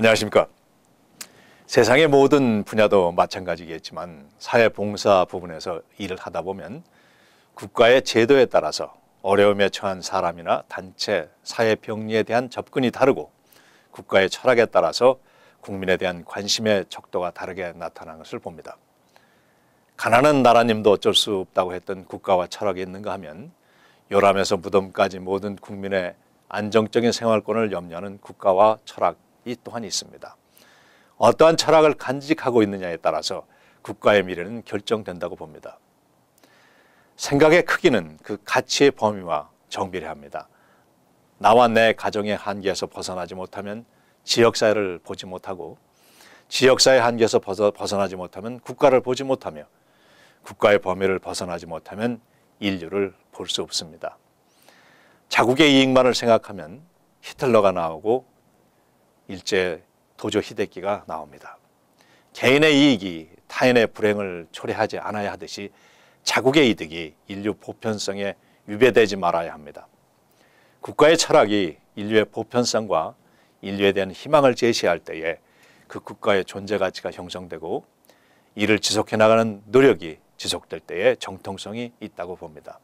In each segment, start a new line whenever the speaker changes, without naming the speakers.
안녕하십니까. 세상의 모든 분야도 마찬가지겠지만 사회봉사 부분에서 일을 하다 보면 국가의 제도에 따라서 어려움에 처한 사람이나 단체, 사회 병리에 대한 접근이 다르고 국가의 철학에 따라서 국민에 대한 관심의 척도가 다르게 나타나 것을 봅니다. 가난한 나라님도 어쩔 수 없다고 했던 국가와 철학이 있는가 하면 요람에서 무덤까지 모든 국민의 안정적인 생활권을 염려하는 국가와 철학 이 또한 있습니다. 어떠한 철학을 간직하고 있느냐에 따라서 국가의 미래는 결정된다고 봅니다. 생각의 크기는 그 가치의 범위와 정비례합니다. 나와 내 가정의 한계에서 벗어나지 못하면 지역사회를 보지 못하고 지역사회 한계에서 벗어나지 못하면 국가를 보지 못하며 국가의 범위를 벗어나지 못하면 인류를 볼 수 없습니다. 자국의 이익만을 생각하면 히틀러가 나오고 일제 도조 히데기가 나옵니다. 개인의 이익이 타인의 불행을 초래하지 않아야 하듯이 자국의 이득이 인류 보편성에 위배되지 말아야 합니다. 국가의 철학이 인류의 보편성과 인류에 대한 희망을 제시할 때에 그 국가의 존재 가치가 형성되고 이를 지속해 나가는 노력이 지속될 때에 정통성이 있다고 봅니다.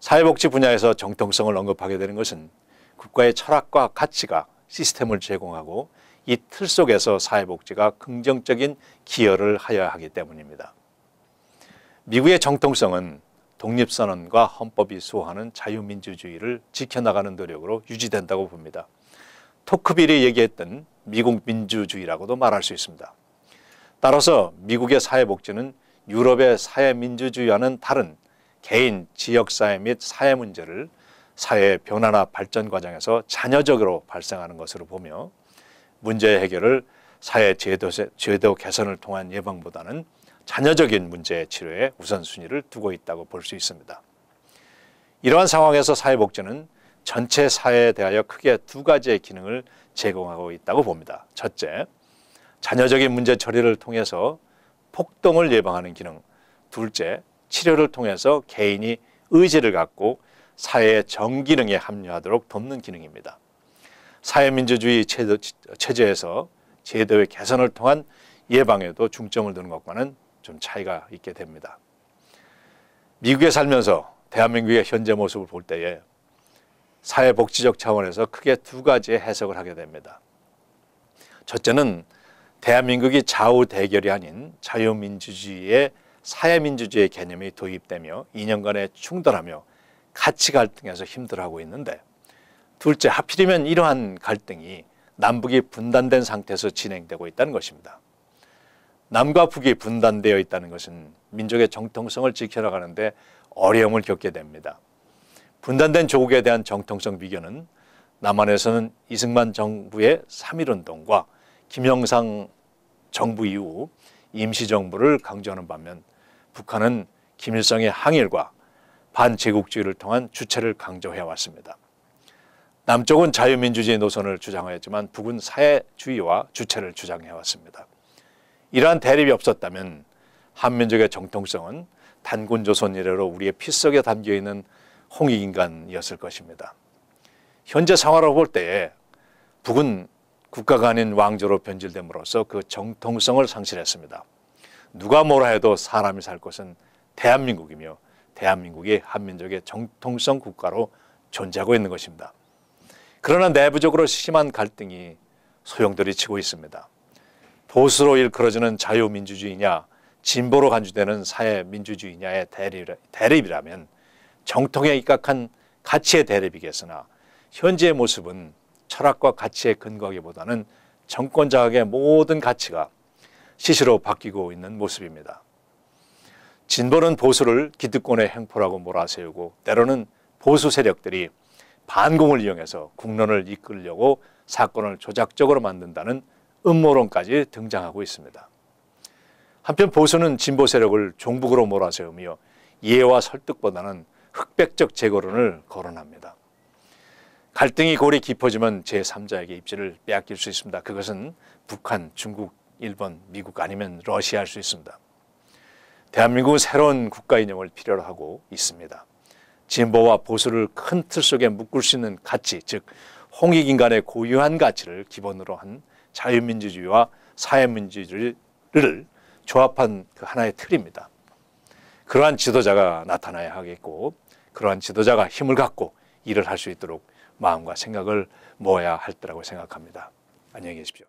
사회복지 분야에서 정통성을 언급하게 되는 것은 국가의 철학과 가치가 시스템을 제공하고 이 틀 속에서 사회복지가 긍정적인 기여를 하여야 하기 때문입니다. 미국의 정통성은 독립선언과 헌법이 수호하는 자유민주주의를 지켜나가는 노력으로 유지된다고 봅니다. 토크빌이 얘기했던 미국 민주주의라고도 말할 수 있습니다. 따라서 미국의 사회복지는 유럽의 사회민주주의와는 다른 개인, 지역사회 및 사회 문제를 사회의 변화나 발전 과정에서 자녀적으로 발생하는 것으로 보며 문제 해결을 사회 제도, 제도 개선을 통한 예방보다는 자녀적인 문제 치료에 우선순위를 두고 있다고 볼 수 있습니다. 이러한 상황에서 사회복지는 전체 사회에 대하여 크게 두 가지의 기능을 제공하고 있다고 봅니다. 첫째, 자녀적인 문제 처리를 통해서 폭동을 예방하는 기능. 둘째, 치료를 통해서 개인이 의지를 갖고 사회의 정기능에 합류하도록 돕는 기능입니다. 사회민주주의 체제에서 제도의 개선을 통한 예방에도 중점을 두는 것과는 좀 차이가 있게 됩니다. 미국에 살면서 대한민국의 현재 모습을 볼 때에 사회복지적 차원에서 크게 두 가지의 해석을 하게 됩니다. 첫째는 대한민국이 좌우 대결이 아닌 자유민주주의의 사회민주주의 개념이 도입되며 2년간의 충돌하며 가치 갈등에서 힘들어하고 있는데 둘째 하필이면 이러한 갈등이 남북이 분단된 상태에서 진행되고 있다는 것입니다. 남과 북이 분단되어 있다는 것은 민족의 정통성을 지켜나가는데 어려움을 겪게 됩니다. 분단된 조국에 대한 정통성 비교는 남한에서는 이승만 정부의 3.1운동과 김영상 정부 이후 임시정부를 강조하는 반면 북한은 김일성의 항일과 반제국주의를 통한 주체를 강조해 왔습니다. 남쪽은 자유민주주의 노선을 주장하였지만 북은 사회주의와 주체를 주장해 왔습니다. 이러한 대립이 없었다면 한민족의 정통성은 단군 조선 이래로 우리의 피 속에 담겨 있는 홍익인간이었을 것입니다. 현재 상황으볼 때에 북은 국가가 아닌 왕조로 변질됨으로써 그 정통성을 상실했습니다. 누가 뭐라 해도 사람이 살 곳은 대한민국이며 대한민국이 한민족의 정통성 국가로 존재하고 있는 것입니다. 그러나 내부적으로 심한 갈등이 소용돌이치고 있습니다. 보수로 일컬어지는 자유민주주의냐 진보로 간주되는 사회민주주의냐의 대립이라면 정통에 입각한 가치의 대립이겠으나 현재의 모습은 철학과 가치에 근거하기보다는 정권 장악의 모든 가치가 시시로 바뀌고 있는 모습입니다. 진보는 보수를 기득권의 행포라고 몰아세우고 때로는 보수 세력들이 반공을 이용해서 국론을 이끌려고 사건을 조작적으로 만든다는 음모론까지 등장하고 있습니다. 한편 보수는 진보 세력을 종북으로 몰아세우며 이해와 설득보다는 흑백적 재거론을 거론합니다. 갈등이 골이 깊어지면 제3자에게 입지를 빼앗길 수 있습니다. 그것은 북한, 중국, 일본, 미국 아니면 러시아 할수 있습니다. 대한민국은 새로운 국가 이념을 필요로 하고 있습니다. 진보와 보수를 큰 틀 속에 묶을 수 있는 가치, 즉 홍익인간의 고유한 가치를 기본으로 한 자유민주주의와 사회민주주의를 조합한 그 하나의 틀입니다. 그러한 지도자가 나타나야 하겠고, 그러한 지도자가 힘을 갖고 일을 할 수 있도록 마음과 생각을 모아야 할 때라고 생각합니다. 안녕히 계십시오.